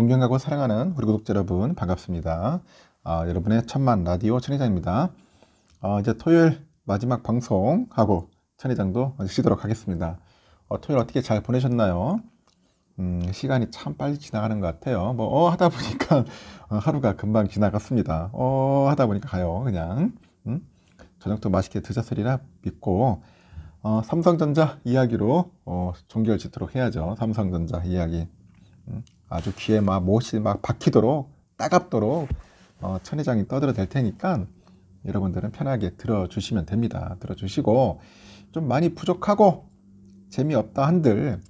존경하고 사랑하는 우리 구독자 여러분 반갑습니다. 아, 여러분의 천만 라디오 천회장입니다. 아, 이제 토요일 마지막 방송하고 천회장도 쉬도록 하겠습니다. 어, 토요일 어떻게 잘 보내셨나요? 음, 시간이 참 빨리 지나가는 것 같아요. 뭐, 어, 하다 보니까 어, 하루가 금방 지나갔습니다. 어, 하다 보니까 가요, 그냥. 음? 저녁도 맛있게 드셨으리라 믿고, 어, 삼성전자 이야기로 어, 종결 짓도록 해야죠. 삼성전자 이야기. 음? 아주 귀에 막 못이 막 박히도록 따갑도록 어, 천회장이 떠들어 댈 테니까 여러분들은 편하게 들어주시면 됩니다. 들어주시고 좀 많이 부족하고 재미없다 한들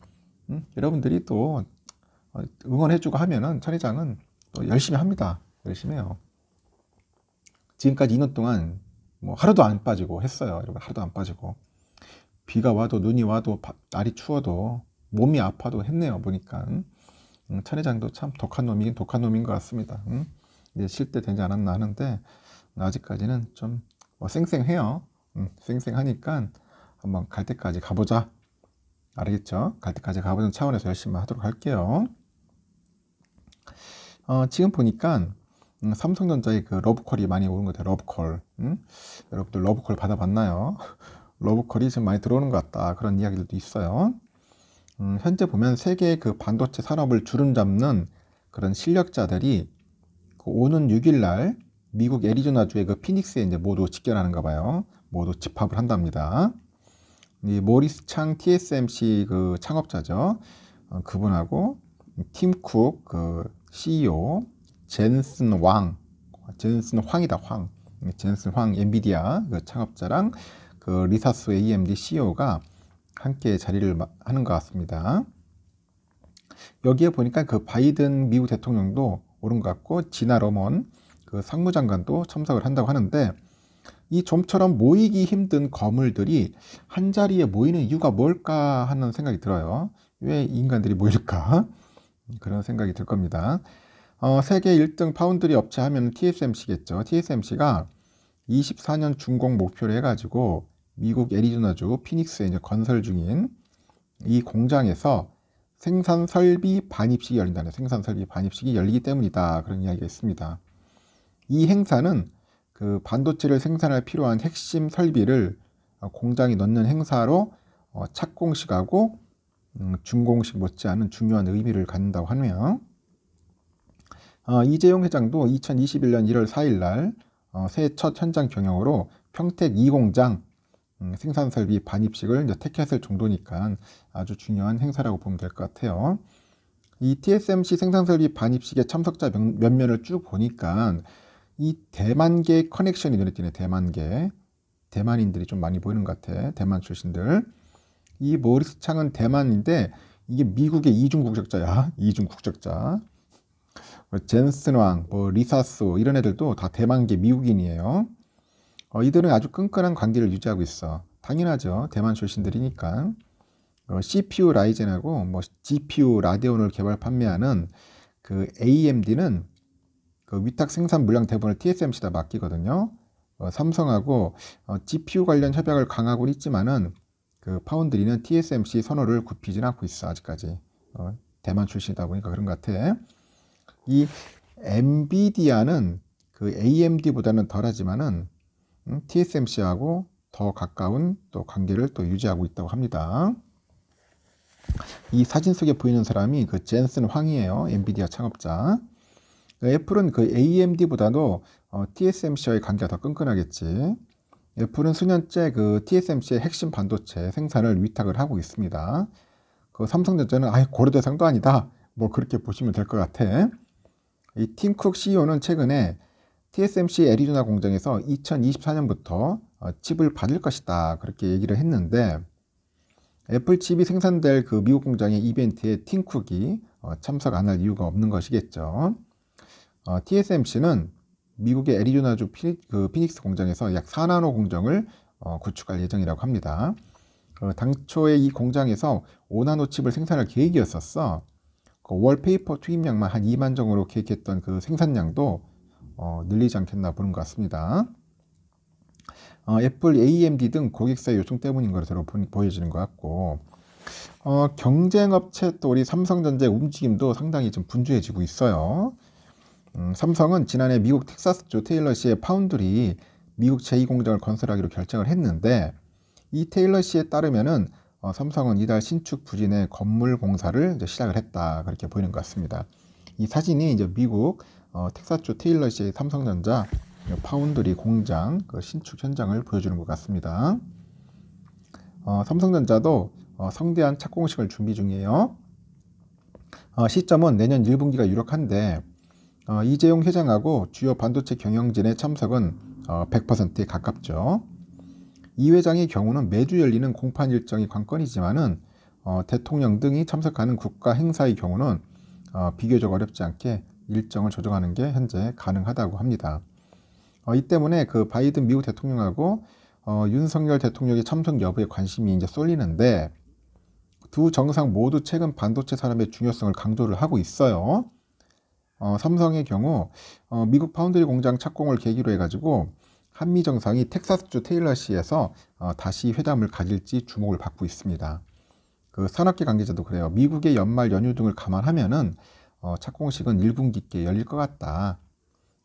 음, 여러분들이 또 어, 응원해주고 하면은 천회장은 또 열심히 합니다. 열심히 해요. 지금까지 2년 동안 뭐 하루도 안 빠지고 했어요. 여러분 하루도 안 빠지고 비가 와도 눈이 와도 날이 추워도 몸이 아파도 했네요. 보니까. 음? 음, 차례장도 참 독한 놈이긴 독한 놈인 것 같습니다. 음? 이제 실대 되지 않았나 하는데 아직까지는 좀뭐 어, 쌩쌩해요. 음, 쌩쌩하니까 한번 갈 때까지 가보자. 알겠죠? 갈 때까지 가보는 차원에서 열심히 하도록 할게요. 어, 지금 보니까 음, 삼성전자의 그 러브콜이 많이 오는 것 같아요. 러브콜. 음? 여러분들 러브콜 받아봤나요? 러브콜이 지금 많이 들어오는 것 같다. 그런 이야기들도 있어요. 음, 현재 보면 세계의 그 반도체 산업을 주름 잡는 그런 실력자들이 그 오는 6일 날 미국 애리조나주의 그 피닉스에 이제 모두 직결하는가 봐요. 모두 집합을 한답니다. 이 모리스 창 TSMC 그 창업자죠. 어, 그분하고 팀 쿡 그 CEO 젠슨 왕 젠슨 황이다 황 젠슨 황 엔비디아 그 창업자랑 그 리사스 AMD CEO가 함께 자리를 하는 것 같습니다. 여기에 보니까 그 바이든 미국 대통령도 오른 것 같고 지나 러먼 그 상무장관도 참석을 한다고 하는데 이 좀처럼 모이기 힘든 거물들이 한 자리에 모이는 이유가 뭘까 하는 생각이 들어요. 왜 인간들이 모일까? 그런 생각이 들 겁니다. 어, 세계 1등 파운드리 업체 하면 TSMC겠죠. TSMC가 24년 준공 목표로 해가지고 미국 애리조나주 피닉스에 이제 건설 중인 이 공장에서 생산 설비 반입식이 열린다는 생산 설비 반입식이 열리기 때문이다 그런 이야기가 있습니다. 이 행사는 그 반도체를 생산할 필요한 핵심 설비를 어, 공장이 넣는 행사로 어, 착공식하고 음, 준공식 못지않은 중요한 의미를 갖는다고 하네요. 어, 이재용 회장도 2021년 1월 4일 날 새해 첫 현장 경영으로 평택 2공장 음, 생산 설비 반입식을 이제 택했을 정도니까 아주 중요한 행사라고 보면 될 것 같아요. 이 TSMC 생산 설비 반입식의 참석자 면면을 쭉 보니까 이 대만계 커넥션이 눈에 띄네 대만계 대만인들이 좀 많이 보이는 것 같아 대만 출신들 이 모리스 창은 대만인데 이게 미국의 이중 국적자야 이중 국적자 젠슨 왕, 뭐리사스 이런 애들도 다 대만계 미국인이에요. 어, 이들은 아주 끈끈한 관계를 유지하고 있어. 당연하죠. 대만 출신들이니까. 어, CPU 라이젠하고 뭐 GPU 라데온을 개발 판매하는 그 AMD는 그 위탁 생산 물량 대부분을 TSMC다 맡기거든요. 어, 삼성하고 어, GPU 관련 협약을 강하고 있지만은 그 파운드리는 TSMC 선호를 굽히진 않고 있어 아직까지 어, 대만 출신이다 보니까 그런 것 같아. 이 엔비디아는 그 AMD보다는 덜하지만은 음, TSMC하고 더 가까운 또 관계를 또 유지하고 있다고 합니다. 이 사진 속에 보이는 사람이 그 젠슨 황이에요. 엔비디아 창업자. 애플은 그 AMD보다도 어, TSMC와의 관계가 더 끈끈하겠지. 애플은 수년째 그 TSMC의 핵심 반도체 생산을 위탁을 하고 있습니다. 그 삼성전자는 아예 고려 대상도 아니다. 뭐 그렇게 보시면 될 것 같아. 이 팀쿡 CEO는 최근에 TSMC 에리조나 공장에서 2024년부터 어, 칩을 받을 것이다 그렇게 얘기를 했는데 애플 칩이 생산될 그 미국 공장의 이벤트에 팀쿡이 어, 참석 안 할 이유가 없는 것이겠죠. 어, TSMC는 미국의 애리조나주 피, 그 피닉스 공장에서 약 4나노 공정을 구축할 예정이라고 합니다. 그 당초에 이 공장에서 5나노 칩을 생산할 계획이었었어. 그 월페이퍼 투입량만 한 2만 정으로 계획했던 그 생산량도 어, 늘리지 않겠나 보는 것 같습니다. 어, 애플, AMD 등 고객사의 요청 때문인 것으로 보여지는 것 같고 어, 경쟁업체 또 우리 삼성전자의 움직임도 상당히 좀 분주해지고 있어요. 음, 삼성은 지난해 미국 텍사스주 테일러시의 파운드리 미국 제2공장을 건설하기로 결정을 했는데 이 테일러 씨에 따르면은 어, 삼성은 이달 신축 부진의 건물 공사를 시작을 했다 그렇게 보이는 것 같습니다. 이 사진이 이제 미국 어, 텍사스 테일러시의 삼성전자 파운드리 공장 그 신축 현장을 보여주는 것 같습니다. 어, 삼성전자도 어, 성대한 착공식을 준비 중이에요. 어, 시점은 내년 1분기가 유력한데 어, 이재용 회장하고 주요 반도체 경영진의 참석은 어, 100%에 가깝죠. 이 회장의 경우는 매주 열리는 공판 일정이 관건이지만은 어, 대통령 등이 참석하는 국가 행사의 경우는 어, 비교적 어렵지 않게 일정을 조정하는 게 현재 가능하다고 합니다. 어, 이 때문에 그 바이든 미국 대통령하고 어, 윤석열 대통령의 참석 여부에 관심이 이제 쏠리는데 두 정상 모두 최근 반도체 산업의 중요성을 강조를 하고 있어요. 어, 삼성의 경우 어, 미국 파운드리 공장 착공을 계기로 해가지고 한미 정상이 텍사스주 테일러시에서 어, 다시 회담을 가질지 주목을 받고 있습니다. 그 산업계 관계자도 그래요. 미국의 연말 연휴 등을 감안하면은 어, 착공식은 1분기께 열릴 것 같다.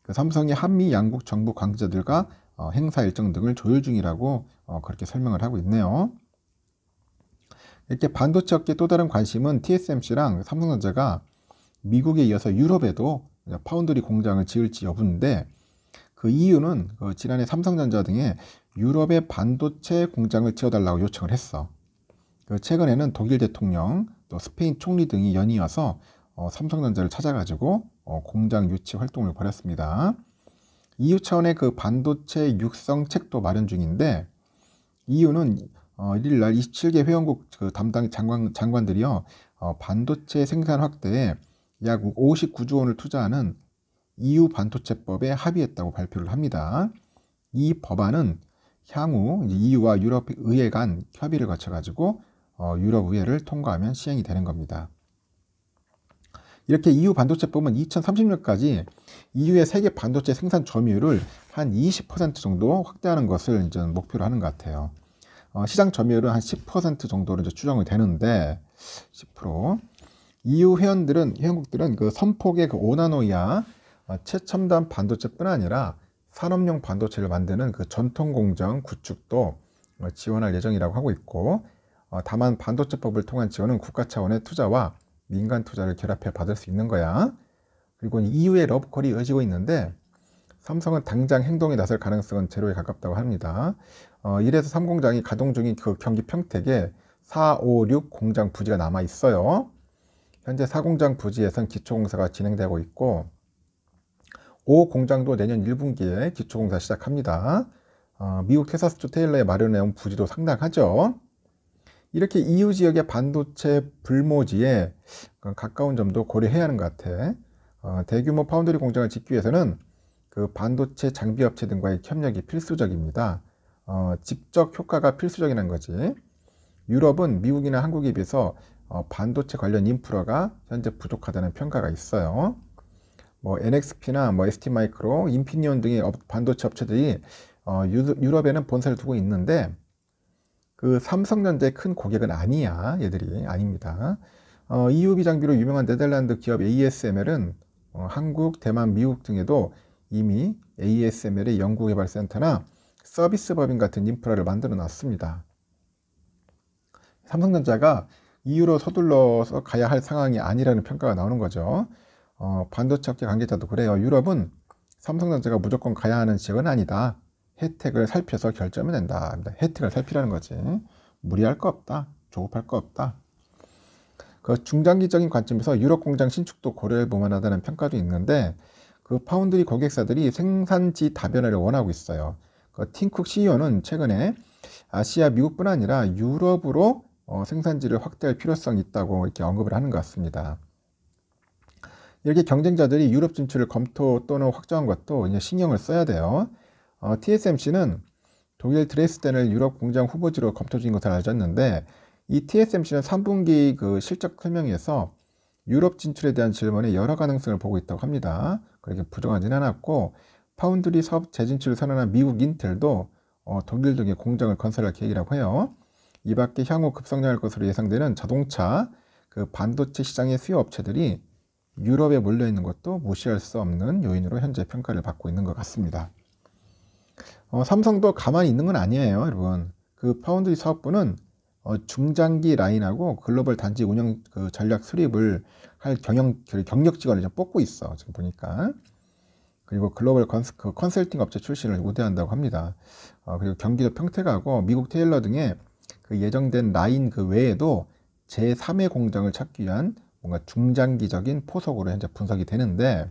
그 삼성이 한미 양국 정부 관계자들과 어, 행사 일정 등을 조율 중이라고 어, 그렇게 설명을 하고 있네요. 이렇게 반도체 업계 또 다른 관심은 TSMC랑 삼성전자가 미국에 이어서 유럽에도 파운드리 공장을 지을지 여부인데 그 이유는 그 지난해 삼성전자 등에 유럽의 반도체 공장을 지어달라고 요청을 했어. 그 최근에는 독일 대통령 또 스페인 총리 등이 연이어서 어, 삼성전자를 찾아가지고 어, 공장 유치 활동을 벌였습니다. EU 차원의 그 반도체 육성 책도 마련 중인데 EU는 어, 1일 날 27개 회원국 그 담당 장관, 장관들이요 어, 반도체 생산 확대에 약 59조 원을 투자하는 EU 반도체법에 합의했다고 발표를 합니다. 이 법안은 향후 EU와 유럽 의회 간 협의를 거쳐 가지고 어, 유럽 의회를 통과하면 시행이 되는 겁니다. 이렇게 EU 반도체법은 2030년까지 EU의 세계 반도체 생산 점유율을 한 20% 정도 확대하는 것을 이제 목표로 하는 것 같아요. 어, 시장 점유율은 한 10% 정도로 이제 추정이 되는데 10% EU 회원들은 회원국들은 그 선폭의 그 5나노 이하 어, 최첨단 반도체뿐 아니라 산업용 반도체를 만드는 그 전통 공정 구축도 어, 지원할 예정이라고 하고 있고 어, 다만 반도체법을 통한 지원은 국가 차원의 투자와 민간 투자를 결합해 받을 수 있는 거야. 그리고 이후에 러브콜이 이어지고 있는데 삼성은 당장 행동에 나설 가능성은 제로에 가깝다고 합니다. 어, 1에서 3공장이 가동 중인 그 경기 평택에 4, 5, 6 공장 부지가 남아 있어요. 현재 4공장 부지에선 기초공사가 진행되고 있고 5공장도 내년 1분기에 기초공사 시작합니다. 어, 미국 테사스주 테일러의 마련해온 부지도 상당하죠. 이렇게 이웃 지역의 반도체 불모지에 가까운 점도 고려해야 하는 것 같아. 어, 대규모 파운드리 공장을 짓기 위해서는 그 반도체 장비 업체 등과의 협력이 필수적입니다. 어, 직접 효과가 필수적이라는 거지. 유럽은 미국이나 한국에 비해서 어, 반도체 관련 인프라가 현재 부족하다는 평가가 있어요. 뭐 NXP나 뭐 ST 마이크로, 인피니온 등의 업, 반도체 업체들이 어, 유, 유럽에는 본사를 두고 있는데 그 삼성전자의 큰 고객은 아니야. 얘들이 아닙니다. 어, EUV 장비로 유명한 네덜란드 기업 ASML은 어, 한국, 대만, 미국 등에도 이미 ASML의 연구개발센터나 서비스 법인 같은 인프라를 만들어 놨습니다. 삼성전자가 e u 로 서둘러서 가야 할 상황이 아니라는 평가가 나오는 거죠. 어, 반도체 업계 관계자도 그래요. 유럽은 삼성전자가 무조건 가야 하는 지역은 아니다. 혜택을 살펴서 결정하면 된다. 그러니까 혜택을 살피라는 거지. 무리할 거 없다. 조급할 거 없다. 그 중장기적인 관점에서 유럽 공장 신축도 고려해 보면 하다는 평가도 있는데 그 파운드리 고객사들이 생산지 다변화를 원하고 있어요. 그 팀쿡 CEO는 최근에 아시아 미국뿐 아니라 유럽으로 어, 생산지를 확대할 필요성이 있다고 이렇게 언급을 하는 것 같습니다. 이렇게 경쟁자들이 유럽 진출을 검토 또는 확정한 것도 이제 신경을 써야 돼요. 어, TSMC는 독일 드레스덴을 유럽 공장 후보지로 검토 중인 것을 알려졌는데 이 TSMC는 3분기 그 실적 설명에서 유럽 진출에 대한 질문에 여러 가능성을 보고 있다고 합니다. 그렇게 부정하진 않았고 파운드리 사업 재진출을 선언한 미국 인텔도 어, 독일 등의 공장을 건설할 계획이라고 해요. 이 밖에 향후 급성장할 것으로 예상되는 자동차, 그 반도체 시장의 수요 업체들이 유럽에 몰려 있는 것도 무시할 수 없는 요인으로 현재 평가를 받고 있는 것 같습니다. 어, 삼성도 가만히 있는 건 아니에요, 여러분. 그 파운드리 사업부는 어, 중장기 라인하고 글로벌 단지 운영 그 전략 수립을 할 경영 그 경력 직원을 좀 뽑고 있어 지금 보니까 그리고 글로벌 컨스, 그 컨설팅 업체 출신을 우대한다고 합니다. 어, 그리고 경기도 평택하고 미국 테일러 등의 그 예정된 라인 그 외에도 제3의 공장을 찾기 위한 뭔가 중장기적인 포석으로 현재 분석이 되는데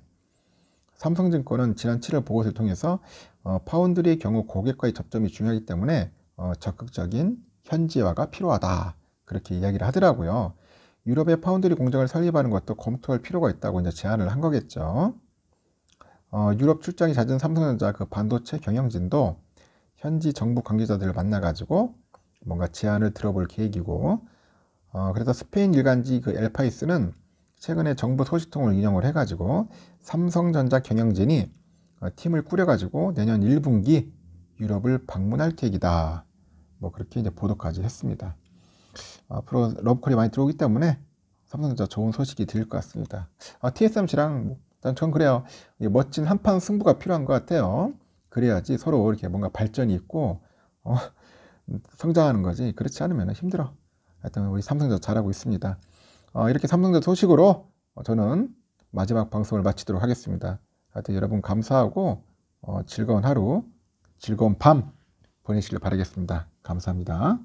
삼성증권은 지난 7월 보고서를 통해서 어, 파운드리의 경우 고객과의 접점이 중요하기 때문에 어, 적극적인 현지화가 필요하다 그렇게 이야기를 하더라고요. 유럽의 파운드리 공장을 설립하는 것도 검토할 필요가 있다고 이제 제안을 한 거겠죠. 어, 유럽 출장이 잦은 삼성전자 그 반도체 경영진도 현지 정부 관계자들을 만나가지고 뭔가 제안을 들어볼 계획이고, 어, 그래서 스페인 일간지 그 엘파이스는 최근에 정부 소식통을 인용을 해가지고 삼성전자 경영진이 어, 팀을 꾸려가지고 내년 1분기 유럽을 방문할 계획이다. 뭐 그렇게 이제 보도까지 했습니다. 앞으로 러브콜이 많이 들어오기 때문에 삼성전자 좋은 소식이 들릴 것 같습니다. 아, TSMC랑 전 그래요. 멋진 한판 승부가 필요한 것 같아요. 그래야지 서로 이렇게 뭔가 발전이 있고 어, 성장하는 거지. 그렇지 않으면 힘들어. 하여튼 우리 삼성전자 잘하고 있습니다. 어, 이렇게 삼성전자 소식으로 저는 마지막 방송을 마치도록 하겠습니다. 하여튼 여러분 감사하고 어, 즐거운 하루, 즐거운 밤 보내시길 바라겠습니다. 감사합니다.